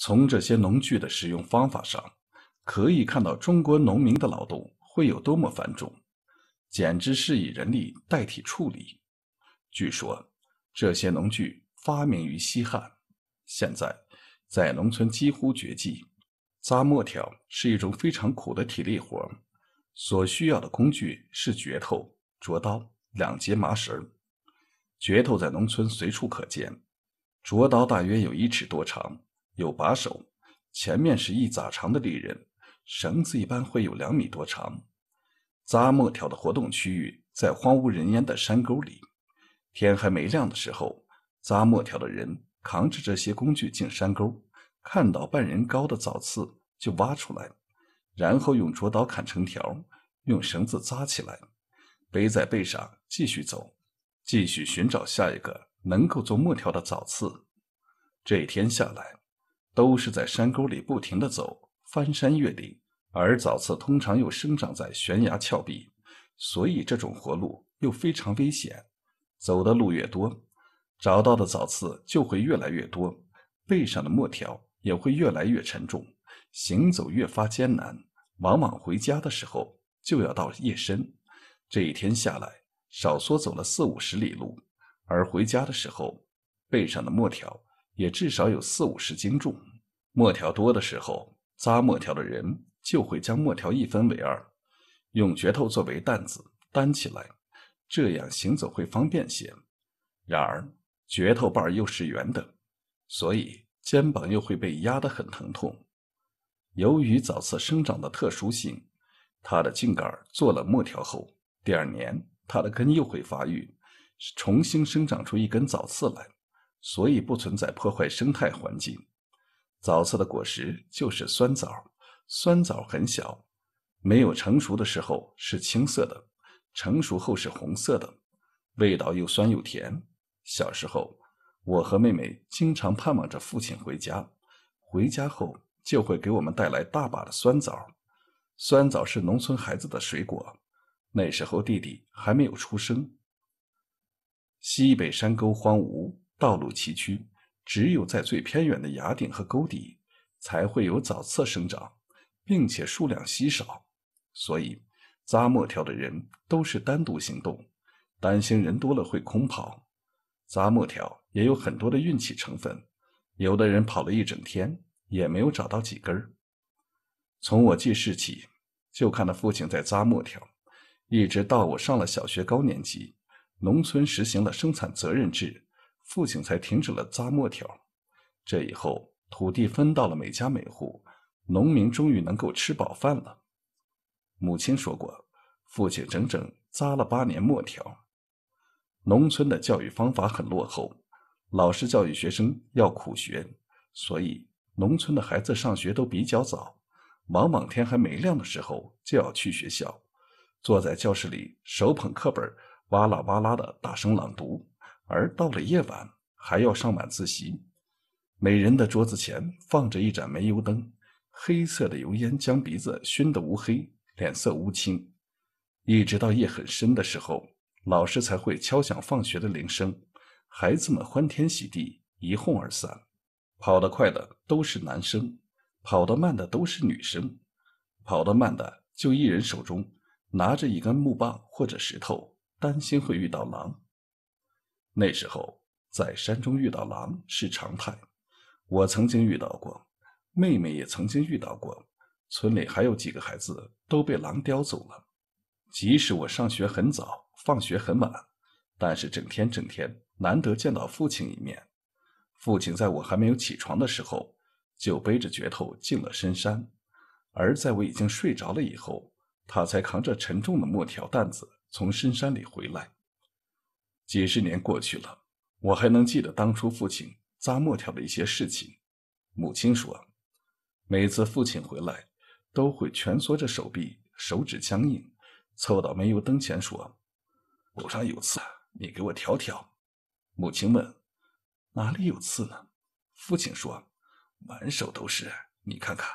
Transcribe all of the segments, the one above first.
从这些农具的使用方法上，可以看到中国农民的劳动会有多么繁重，简直是以人力代替畜力。据说这些农具发明于西汉，现在在农村几乎绝迹。扎墨条是一种非常苦的体力活，所需要的工具是镢头、卓刀两节麻绳。镢头在农村随处可见，卓刀大约有一尺多长。有把手，前面是一扎长的利刃，绳子一般会有两米多长。扎木条的活动区域在荒无人烟的山沟里。天还没亮的时候，扎木条的人扛着这些工具进山沟，看到半人高的枣刺就挖出来，然后用竹刀砍成条，用绳子扎起来，背在背上继续走，继续寻找下一个能够做木条的枣刺。这一天下来。都是在山沟里不停的走，翻山越岭，而藻刺通常又生长在悬崖峭壁，所以这种活路又非常危险。走的路越多，找到的藻刺就会越来越多，背上的墨条也会越来越沉重，行走越发艰难。往往回家的时候就要到夜深。这一天下来，少说走了四五十里路，而回家的时候，背上的墨条。也至少有四五十斤重，墨条多的时候，扎墨条的人就会将墨条一分为二，用镢头作为担子担起来，这样行走会方便些。然而，镢头把又是圆的，所以肩膀又会被压得很疼痛。由于早刺生长的特殊性，它的茎秆做了墨条后，第二年它的根又会发育，重新生长出一根早刺来。所以不存在破坏生态环境。枣色的果实就是酸枣，酸枣很小，没有成熟的时候是青色的，成熟后是红色的，味道又酸又甜。小时候，我和妹妹经常盼望着父亲回家，回家后就会给我们带来大把的酸枣。酸枣是农村孩子的水果。那时候弟弟还没有出生。西北山沟荒芜。道路崎岖，只有在最偏远的崖顶和沟底，才会有枣刺生长，并且数量稀少。所以，扎木条的人都是单独行动，担心人多了会空跑。扎木条也有很多的运气成分，有的人跑了一整天也没有找到几根。从我记事起，就看到父亲在扎木条，一直到我上了小学高年级，农村实行了生产责任制。父亲才停止了扎墨条。这以后，土地分到了每家每户，农民终于能够吃饱饭了。母亲说过，父亲整整扎了八年墨条。农村的教育方法很落后，老师教育学生要苦学，所以农村的孩子上学都比较早，往往天还没亮的时候就要去学校，坐在教室里，手捧课本，哇啦哇啦的大声朗读。而到了夜晚，还要上晚自习。每人的桌子前放着一盏煤油灯，黑色的油烟将鼻子熏得乌黑，脸色乌青。一直到夜很深的时候，老师才会敲响放学的铃声，孩子们欢天喜地一哄而散。跑得快的都是男生，跑得慢的都是女生。跑得慢的就一人手中拿着一根木棒或者石头，担心会遇到狼。那时候，在山中遇到狼是常态。我曾经遇到过，妹妹也曾经遇到过。村里还有几个孩子都被狼叼走了。即使我上学很早，放学很晚，但是整天整天，难得见到父亲一面。父亲在我还没有起床的时候，就背着镢头进了深山；而在我已经睡着了以后，他才扛着沉重的木条担子从深山里回来。几十年过去了，我还能记得当初父亲扎墨条的一些事情。母亲说，每次父亲回来，都会蜷缩着手臂，手指僵硬，凑到煤油灯前说：“手上有刺，你给我挑挑。”母亲问：“哪里有刺呢？”父亲说：“满手都是，你看看，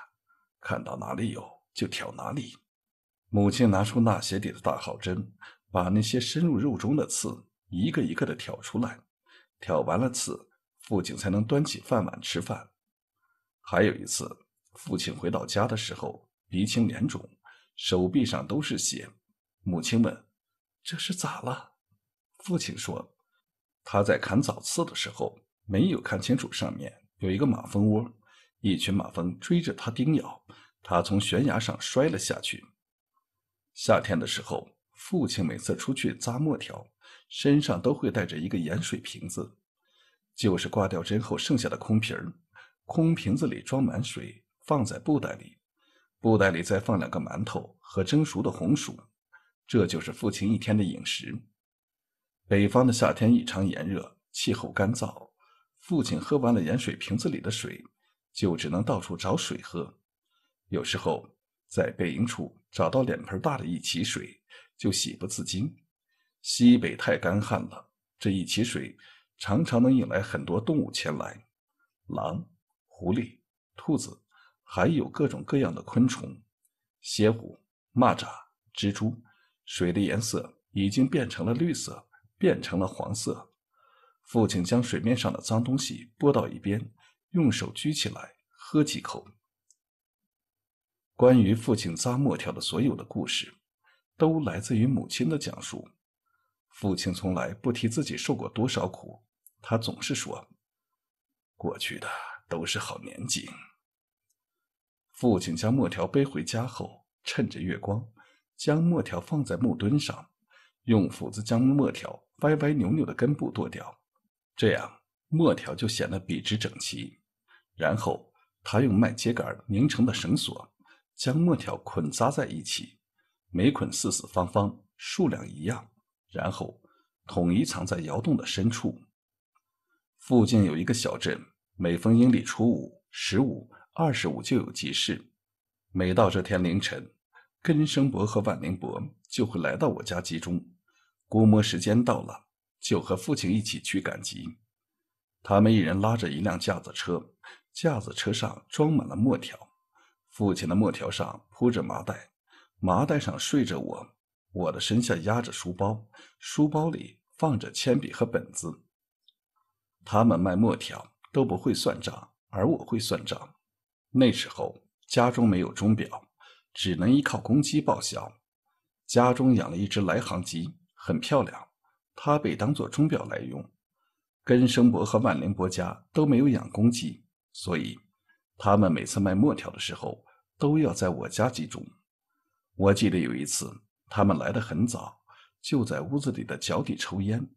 看到哪里有就挑哪里。”母亲拿出纳鞋底的大号针，把那些深入肉中的刺。一个一个的挑出来，挑完了刺，父亲才能端起饭碗吃饭。还有一次，父亲回到家的时候鼻青脸肿，手臂上都是血。母亲问：“这是咋了？”父亲说：“他在砍枣刺的时候没有看清楚，上面有一个马蜂窝，一群马蜂追着他叮咬，他从悬崖上摔了下去。”夏天的时候，父亲每次出去扎墨条。身上都会带着一个盐水瓶子，就是挂掉针后剩下的空瓶儿。空瓶子里装满水，放在布袋里，布袋里再放两个馒头和蒸熟的红薯。这就是父亲一天的饮食。北方的夏天异常炎热，气候干燥，父亲喝完了盐水瓶子里的水，就只能到处找水喝。有时候在背影处找到脸盆大的一起水，就喜不自禁。西北太干旱了，这一起水，常常能引来很多动物前来，狼、狐狸、兔子，还有各种各样的昆虫，蝎虎、蚂蚱、蜘蛛。水的颜色已经变成了绿色，变成了黄色。父亲将水面上的脏东西拨到一边，用手掬起来喝几口。关于父亲扎木条的所有的故事，都来自于母亲的讲述。父亲从来不提自己受过多少苦，他总是说：“过去的都是好年景。”父亲将木条背回家后，趁着月光，将木条放在木墩上，用斧子将木条歪歪扭扭的根部剁掉，这样木条就显得笔直整齐。然后他用麦秸秆拧成的绳索将木条捆扎在一起，每捆四四方方，数量一样。然后，统一藏在窑洞的深处。附近有一个小镇，每逢阴历初五、十五、二十五就有集市。每到这天凌晨，根生伯和万灵伯就会来到我家集中。估摸时间到了，就和父亲一起去赶集。他们一人拉着一辆架子车，架子车上装满了墨条。父亲的墨条上铺着麻袋，麻袋上睡着我。我的身下压着书包，书包里放着铅笔和本子。他们卖墨条都不会算账，而我会算账。那时候家中没有钟表，只能依靠公鸡报销。家中养了一只来杭鸡，很漂亮，它被当做钟表来用。根生伯和万林伯家都没有养公鸡，所以他们每次卖墨条的时候都要在我家集中。我记得有一次。他们来得很早，就在屋子里的脚底抽烟。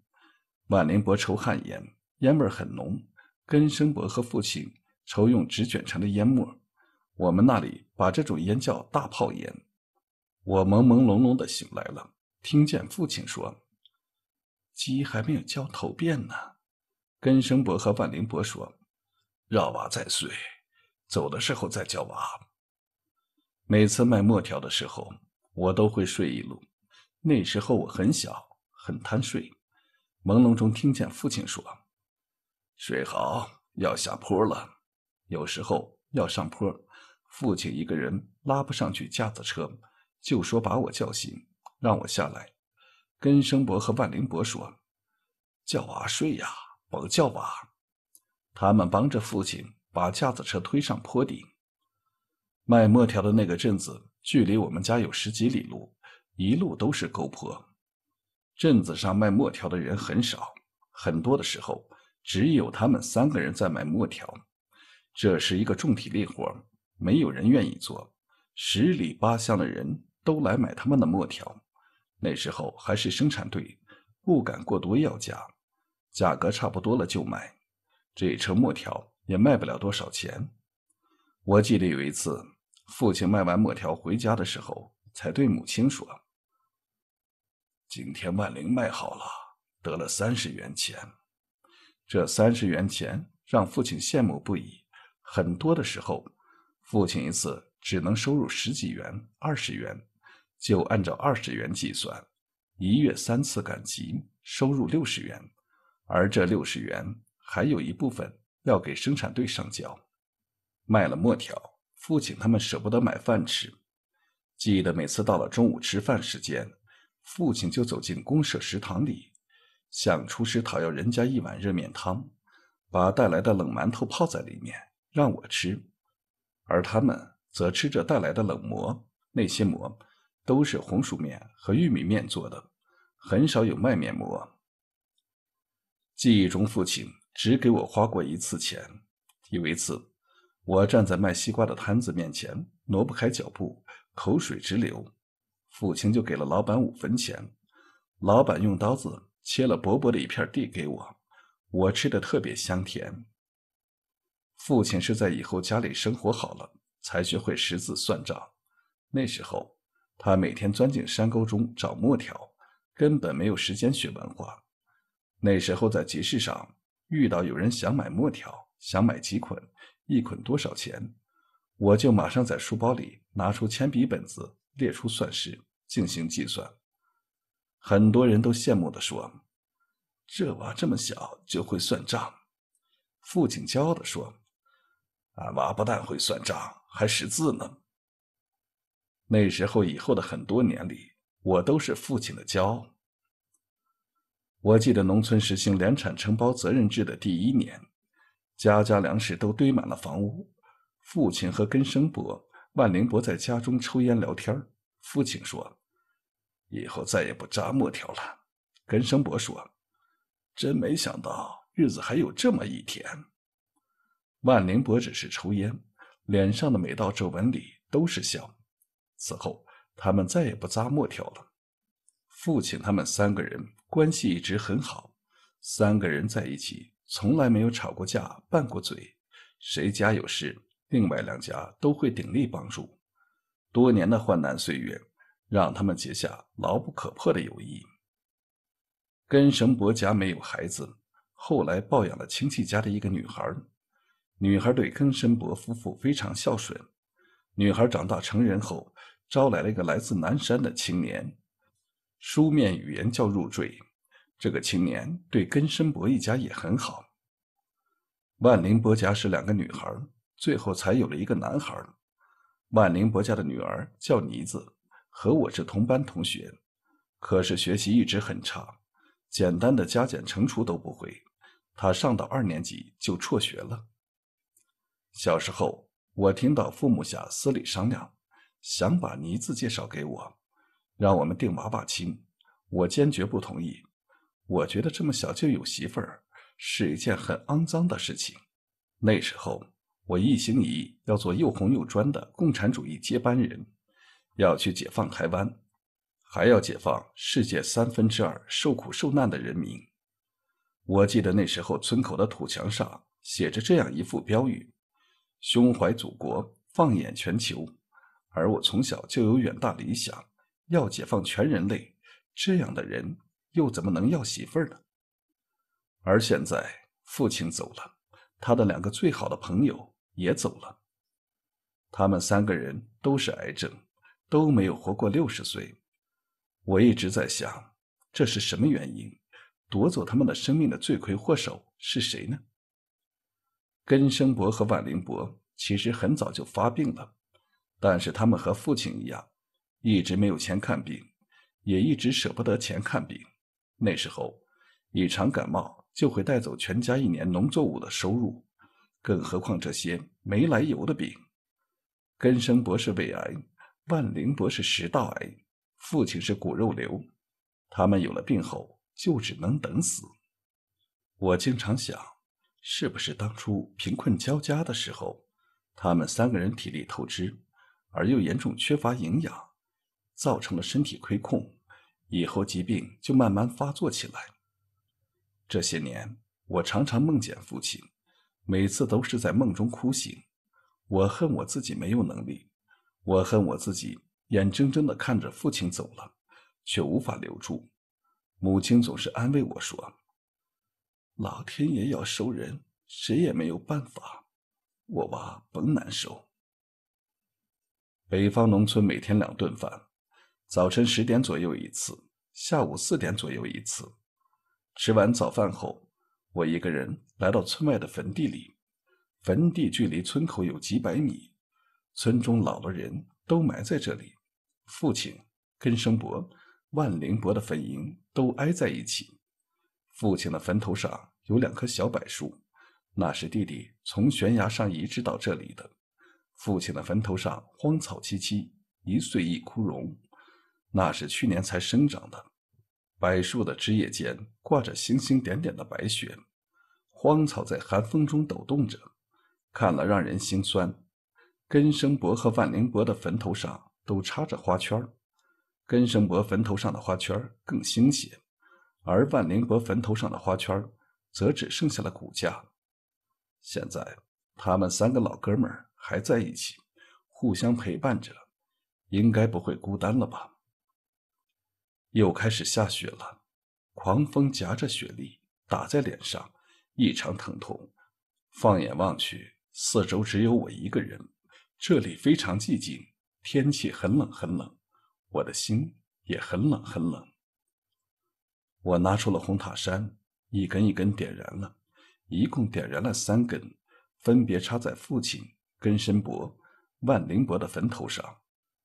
万林伯抽旱烟，烟味很浓。根生伯和父亲抽用纸卷成的烟末。我们那里把这种烟叫大炮烟。我朦朦胧胧地醒来了，听见父亲说：“鸡还没有叫头遍呢。”根生伯和万林伯说：“绕娃再睡，走的时候再叫娃。”每次卖墨条的时候。我都会睡一路，那时候我很小，很贪睡。朦胧中听见父亲说：“睡好，要下坡了。”有时候要上坡，父亲一个人拉不上去架子车，就说把我叫醒，让我下来。跟生伯和万林伯说：“叫娃睡呀，甭叫娃。”他们帮着父亲把架子车推上坡顶。卖墨条的那个镇子。距离我们家有十几里路，一路都是沟坡。镇子上卖墨条的人很少，很多的时候只有他们三个人在卖墨条。这是一个重体力活，没有人愿意做。十里八乡的人都来买他们的墨条。那时候还是生产队，不敢过多要价，价格差不多了就买。这一车墨条也卖不了多少钱。我记得有一次。父亲卖完墨条回家的时候，才对母亲说：“今天万灵卖好了，得了三十元钱。这三十元钱让父亲羡慕不已。很多的时候，父亲一次只能收入十几元、二十元，就按照二十元计算。一月三次赶集，收入六十元，而这六十元还有一部分要给生产队上交。卖了墨条。”父亲他们舍不得买饭吃，记得每次到了中午吃饭时间，父亲就走进公社食堂里，向厨师讨要人家一碗热面汤，把带来的冷馒头泡在里面让我吃，而他们则吃着带来的冷馍。那些馍都是红薯面和玉米面做的，很少有麦面馍。记忆中，父亲只给我花过一次钱，有一次。我站在卖西瓜的摊子面前，挪不开脚步，口水直流。父亲就给了老板五分钱，老板用刀子切了薄薄的一片递给我，我吃的特别香甜。父亲是在以后家里生活好了，才学会识字算账。那时候，他每天钻进山沟中找墨条，根本没有时间学文化。那时候在集市上遇到有人想买墨条，想买几捆。一捆多少钱？我就马上在书包里拿出铅笔本子，列出算式进行计算。很多人都羡慕的说：“这娃这么小就会算账。”父亲骄傲的说：“俺娃不但会算账，还识字呢。”那时候以后的很多年里，我都是父亲的骄傲。我记得农村实行联产承包责任制的第一年。家家粮食都堆满了房屋，父亲和根生伯、万灵伯在家中抽烟聊天。父亲说：“以后再也不扎木条了。”根生伯说：“真没想到日子还有这么一天。”万灵伯只是抽烟，脸上的每道皱纹里都是笑。此后，他们再也不扎木条了。父亲他们三个人关系一直很好，三个人在一起。从来没有吵过架、拌过嘴，谁家有事，另外两家都会鼎力帮助。多年的患难岁月，让他们结下牢不可破的友谊。根生伯家没有孩子，后来抱养了亲戚家的一个女孩。女孩对根生伯夫妇非常孝顺。女孩长大成人后，招来了一个来自南山的青年。书面语言叫入赘。这个青年对根深伯一家也很好。万灵伯家是两个女孩，最后才有了一个男孩。万灵伯家的女儿叫妮子，和我是同班同学，可是学习一直很差，简单的加减乘除都不会。她上到二年级就辍学了。小时候，我听到父母下私里商量，想把妮子介绍给我，让我们定娃娃亲，我坚决不同意。我觉得这么小就有媳妇儿是一件很肮脏的事情。那时候我一心一意要做又红又专的共产主义接班人，要去解放台湾，还要解放世界三分之二受苦受难的人民。我记得那时候村口的土墙上写着这样一副标语：“胸怀祖国，放眼全球。”而我从小就有远大理想，要解放全人类。这样的人。又怎么能要媳妇儿呢？而现在，父亲走了，他的两个最好的朋友也走了，他们三个人都是癌症，都没有活过六十岁。我一直在想，这是什么原因？夺走他们的生命的罪魁祸首是谁呢？根生伯和万林伯其实很早就发病了，但是他们和父亲一样，一直没有钱看病，也一直舍不得钱看病。那时候，一场感冒就会带走全家一年农作物的收入，更何况这些没来由的病。根生博士胃癌，万灵博士食道癌，父亲是骨肉瘤。他们有了病后，就只能等死。我经常想，是不是当初贫困交加的时候，他们三个人体力透支，而又严重缺乏营养，造成了身体亏空。以后疾病就慢慢发作起来。这些年，我常常梦见父亲，每次都是在梦中哭醒。我恨我自己没有能力，我恨我自己眼睁睁的看着父亲走了，却无法留住。母亲总是安慰我说：“老天爷要收人，谁也没有办法。我娃甭难受。”北方农村每天两顿饭。早晨十点左右一次，下午四点左右一次。吃完早饭后，我一个人来到村外的坟地里。坟地距离村口有几百米，村中老了人都埋在这里。父亲、根生伯、万灵伯的坟茔都挨在一起。父亲的坟头上有两棵小柏树，那是弟弟从悬崖上移植到这里的。父亲的坟头上荒草萋萋，一岁一枯荣。那是去年才生长的，柏树的枝叶间挂着星星点点的白雪，荒草在寒风中抖动着，看了让人心酸。根生伯和万灵伯的坟头上都插着花圈，根生伯坟头上的花圈更新鲜，而万灵伯坟头上的花圈则只剩下了骨架。现在他们三个老哥们儿还在一起，互相陪伴着，应该不会孤单了吧？又开始下雪了，狂风夹着雪粒打在脸上，异常疼痛。放眼望去，四周只有我一个人，这里非常寂静，天气很冷很冷，我的心也很冷很冷。我拿出了红塔山，一根一根点燃了，一共点燃了三根，分别插在父亲、根深伯、万灵伯的坟头上。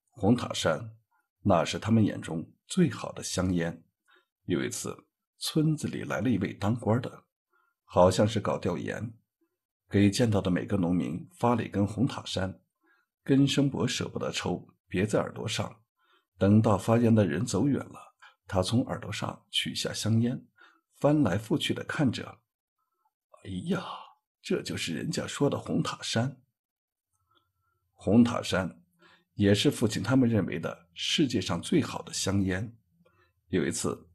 红塔山，那是他们眼中。最好的香烟。有一次，村子里来了一位当官的，好像是搞调研，给见到的每个农民发了一根红塔山。根生伯舍不得抽，别在耳朵上。等到发烟的人走远了，他从耳朵上取下香烟，翻来覆去的看着。哎呀，这就是人家说的红塔山。红塔山。也是父亲他们认为的世界上最好的香烟。有一次，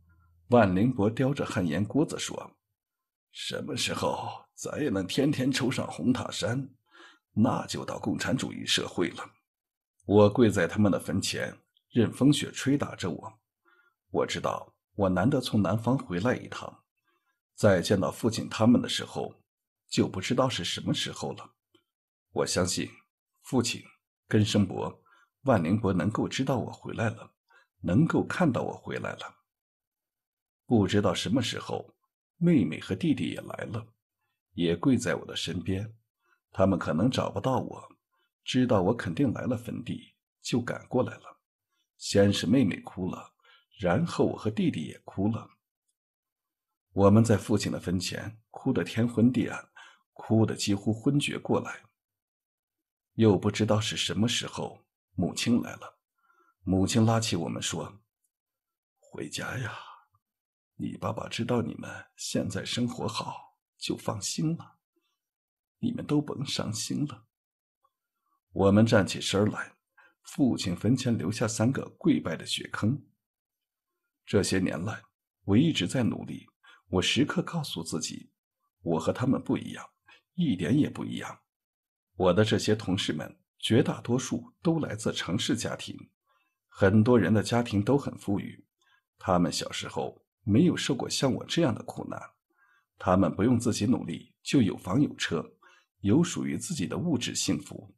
万灵伯叼着旱烟锅子说：“什么时候咱也能天天抽上红塔山，那就到共产主义社会了。”我跪在他们的坟前，任风雪吹打着我。我知道我难得从南方回来一趟，再见到父亲他们的时候，就不知道是什么时候了。我相信父亲跟生伯。万灵国能够知道我回来了，能够看到我回来了。不知道什么时候，妹妹和弟弟也来了，也跪在我的身边。他们可能找不到我，知道我肯定来了坟地，就赶过来了。先是妹妹哭了，然后我和弟弟也哭了。我们在父亲的坟前哭得天昏地暗，哭得几乎昏厥过来。又不知道是什么时候。母亲来了，母亲拉起我们说：“回家呀，你爸爸知道你们现在生活好，就放心了。你们都甭伤心了。”我们站起身来，父亲坟前留下三个跪拜的血坑。这些年来，我一直在努力，我时刻告诉自己，我和他们不一样，一点也不一样。我的这些同事们。绝大多数都来自城市家庭，很多人的家庭都很富裕，他们小时候没有受过像我这样的苦难，他们不用自己努力就有房有车，有属于自己的物质幸福，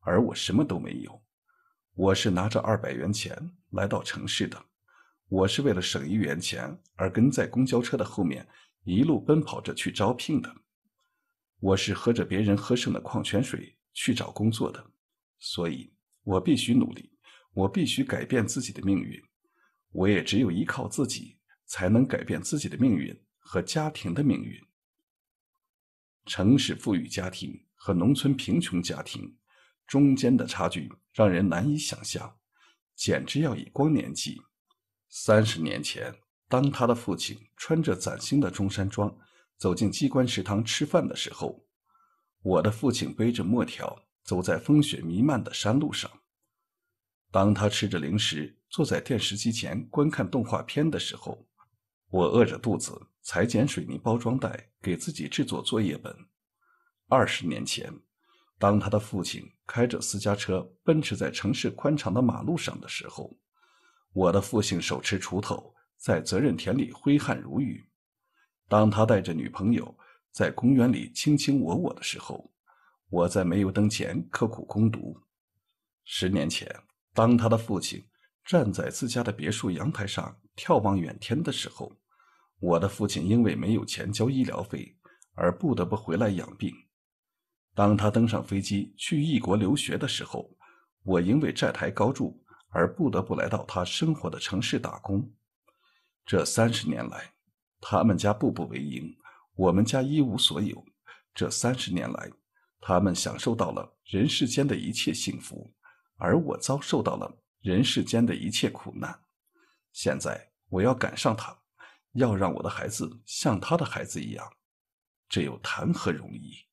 而我什么都没有，我是拿着二百元钱来到城市的，我是为了省一元钱而跟在公交车的后面一路奔跑着去招聘的，我是喝着别人喝剩的矿泉水去找工作的。所以，我必须努力，我必须改变自己的命运。我也只有依靠自己，才能改变自己的命运和家庭的命运。城市富裕家庭和农村贫穷家庭中间的差距让人难以想象，简直要以光年计。三十年前，当他的父亲穿着崭新的中山装走进机关食堂吃饭的时候，我的父亲背着墨条。走在风雪弥漫的山路上，当他吃着零食，坐在电视机前观看动画片的时候，我饿着肚子裁剪水泥包装袋，给自己制作作业本。二十年前，当他的父亲开着私家车奔驰在城市宽敞的马路上的时候，我的父亲手持锄头在责任田里挥汗如雨。当他带着女朋友在公园里卿卿我我的时候。我在煤油灯前刻苦攻读。十年前，当他的父亲站在自家的别墅阳台上眺望远天的时候，我的父亲因为没有钱交医疗费而不得不回来养病。当他登上飞机去异国留学的时候，我因为债台高筑而不得不来到他生活的城市打工。这三十年来，他们家步步为营，我们家一无所有。这三十年来，他们享受到了人世间的一切幸福，而我遭受到了人世间的一切苦难。现在我要赶上他，要让我的孩子像他的孩子一样，这又谈何容易？